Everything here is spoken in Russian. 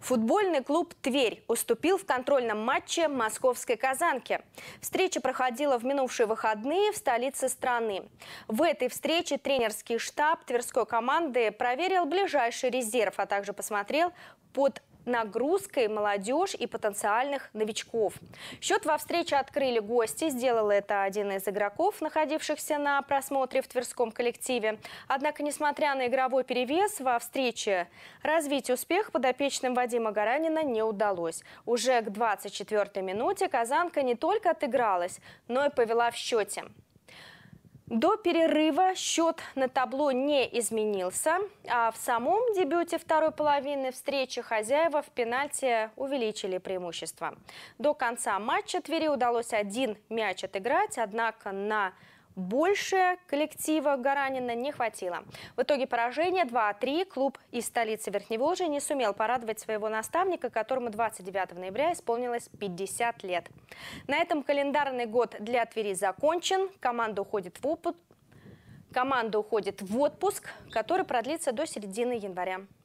Футбольный клуб «Тверь» уступил в контрольном матче московской «Казанке». Встреча проходила в минувшие выходные в столице страны. В этой встрече тренерский штаб тверской команды проверил ближайший резерв, а также посмотрел под нагрузкой молодежь и потенциальных новичков. Счет во встрече открыли гости. Сделал это один из игроков, находившихся на просмотре в Тверском коллективе. Однако, несмотря на игровой перевес, во встрече развить успех подопечным Вадима Гаранина не удалось. Уже к 24-й минуте «Казанка» не только отыгралась, но и повела в счете. До перерыва счет на табло не изменился, а в самом дебюте второй половины встречи хозяева в пенальти увеличили преимущество. До конца матча Твери удалось один мяч отыграть, однако на больше коллектива Гаранина не хватило. В итоге поражение 2-3. Клуб из столицы Верхневолжья не сумел порадовать своего наставника, которому 29 ноября исполнилось 50 лет. На этом календарный год для Твери закончен. Команда уходит в опыт. Команда уходит в отпуск, который продлится до середины января.